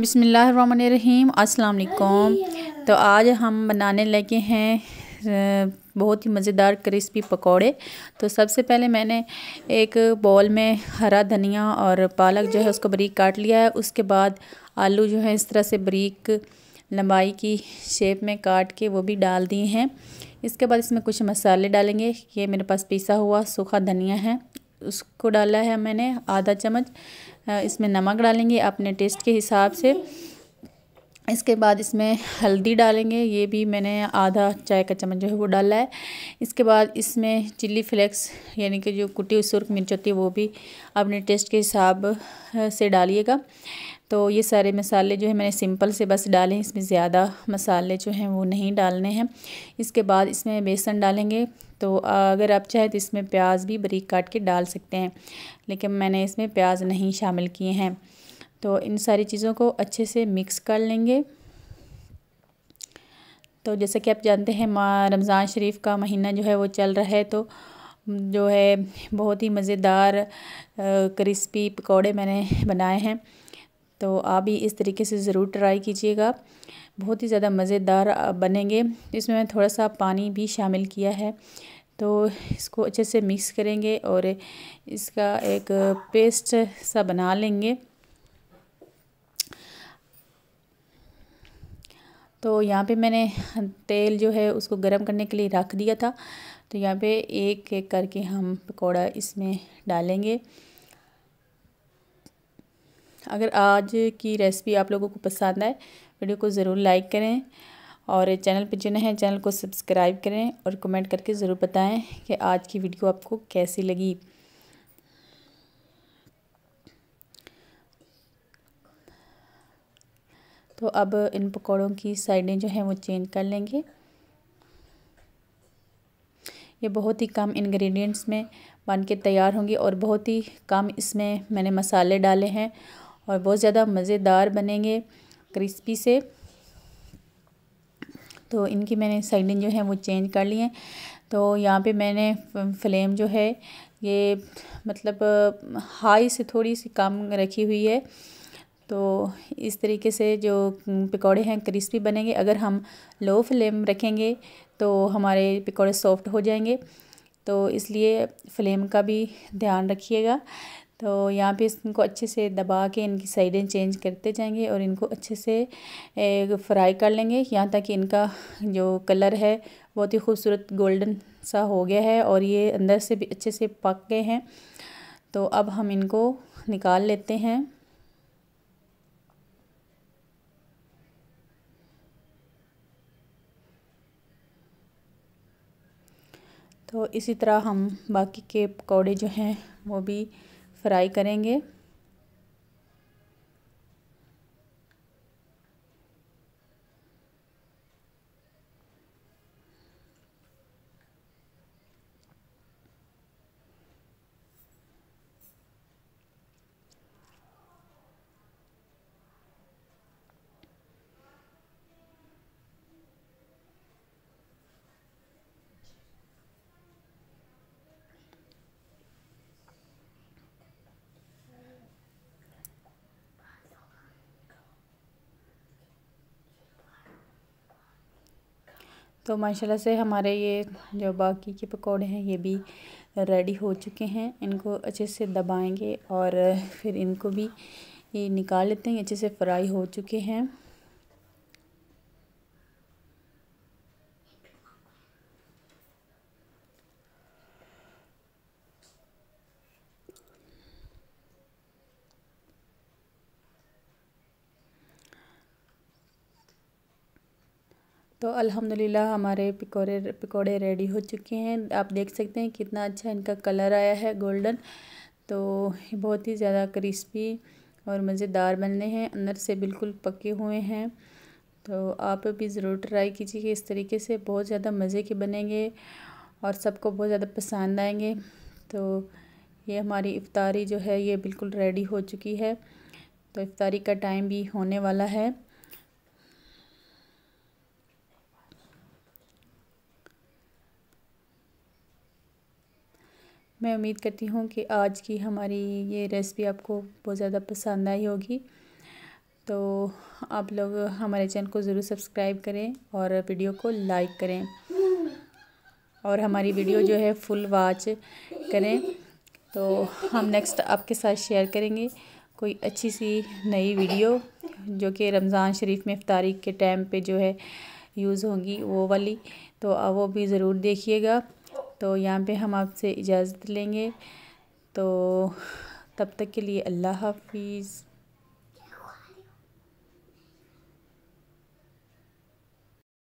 बिसमीम् अस्सलाम वालेकुम तो आज हम बनाने लगे हैं बहुत ही मज़ेदार क्रिस्पी पकोड़े तो सबसे पहले मैंने एक बॉल में हरा धनिया और पालक जो है उसको बरीक काट लिया है उसके बाद आलू जो है इस तरह से बरीक लंबाई की शेप में काट के वो भी डाल दिए हैं इसके बाद इसमें कुछ मसाले डालेंगे ये मेरे पास पीसा हुआ सूखा धनिया है उसको डाला है मैंने आधा चम्मच इसमें नमक डालेंगे अपने टेस्ट के हिसाब से इसके बाद इसमें हल्दी डालेंगे ये भी मैंने आधा चाय का चम्मच जो है वो डाला है इसके बाद इसमें चिल्ली फ्लेक्स यानी कि जो कुटी हुई मिर्च होती है वो भी अपने टेस्ट के हिसाब से डालिएगा तो ये सारे मसाले जो है मैंने सिंपल से बस डाले हैं इसमें ज़्यादा मसाले जो हैं वो नहीं डालने हैं इसके बाद इसमें बेसन डालेंगे तो अगर आप चाहें तो इसमें प्याज भी बरीक काट के डाल सकते हैं लेकिन मैंने इसमें प्याज नहीं शामिल किए हैं तो इन सारी चीज़ों को अच्छे से मिक्स कर लेंगे तो जैसा कि आप जानते हैं माँ रमज़ान शरीफ का महीना जो है वो चल रहा है तो जो है बहुत ही मज़ेदार क्रिस्पी पकौड़े मैंने बनाए हैं तो आप भी इस तरीके से ज़रूर ट्राई कीजिएगा बहुत ही ज़्यादा मज़ेदार बनेंगे इसमें मैं थोड़ा सा पानी भी शामिल किया है तो इसको अच्छे से मिक्स करेंगे और इसका एक पेस्ट सा बना लेंगे तो यहाँ पे मैंने तेल जो है उसको गर्म करने के लिए रख दिया था तो यहाँ पे एक एक करके हम पकौड़ा इसमें डालेंगे अगर आज की रेसिपी आप लोगों को पसंद आए वीडियो को ज़रूर लाइक करें और चैनल पर जो हैं चैनल को सब्सक्राइब करें और कमेंट करके ज़रूर बताएं कि आज की वीडियो आपको कैसी लगी तो अब इन पकौड़ों की साइडें जो हैं वो चेंज कर लेंगे ये बहुत ही कम इंग्रेडिएंट्स में बन के तैयार होंगी और बहुत ही कम इसमें मैंने मसाले डाले हैं और बहुत ज़्यादा मज़ेदार बनेंगे क्रिस्पी से तो इनकी मैंने साइडें जो हैं वो चेंज कर ली हैं तो यहाँ पे मैंने फ्लेम जो है ये मतलब हाई से थोड़ी सी कम रखी हुई है तो इस तरीके से जो पकौड़े हैं क्रिस्पी बनेंगे अगर हम लो फ्लेम रखेंगे तो हमारे पकौड़े सॉफ्ट हो जाएंगे तो इसलिए फ्लेम का भी ध्यान रखिएगा तो यहाँ पे इनको अच्छे से दबा के इनकी साइडें चेंज करते जाएंगे और इनको अच्छे से फ्राई कर लेंगे यहाँ तक कि इनका जो कलर है बहुत ही खूबसूरत गोल्डन सा हो गया है और ये अंदर से भी अच्छे से पक गए हैं तो अब हम इनको निकाल लेते हैं तो इसी तरह हम बाकी के पकौड़े जो हैं वो भी फ्राई करेंगे तो माशाल्लाह से हमारे ये जो बाकी के पकोड़े हैं ये भी रेडी हो चुके हैं इनको अच्छे से दबाएंगे और फिर इनको भी ये निकाल लेते हैं अच्छे से फ्राई हो चुके हैं तो अल्हम्दुलिल्लाह हमारे पकौड़े पकौड़े रेडी हो चुके हैं आप देख सकते हैं कितना अच्छा इनका कलर आया है गोल्डन तो बहुत ही ज़्यादा क्रिस्पी और मज़ेदार बनने हैं अंदर से बिल्कुल पके हुए हैं तो आप भी ज़रूर ट्राई कीजिए इस तरीके से बहुत ज़्यादा मज़े के बनेंगे और सबको बहुत ज़्यादा पसंद आएंगे तो ये हमारी इफ़ारी जो है ये बिल्कुल रेडी हो चुकी है तो इफ्तारी का टाइम भी होने वाला है मैं उम्मीद करती हूँ कि आज की हमारी ये रेसिपी आपको बहुत ज़्यादा पसंद आई होगी तो आप लोग हमारे चैनल को ज़रूर सब्सक्राइब करें और वीडियो को लाइक करें और हमारी वीडियो जो है फुल वाच करें तो हम नेक्स्ट आपके साथ शेयर करेंगे कोई अच्छी सी नई वीडियो जो कि रमज़ान शरीफ में अफ्तारी के टाइम पे जो है यूज़ होगी वो वाली तो वो भी ज़रूर देखिएगा तो यहाँ पे हम आपसे इजाज़त लेंगे तो तब तक के लिए अल्लाह हाफिज़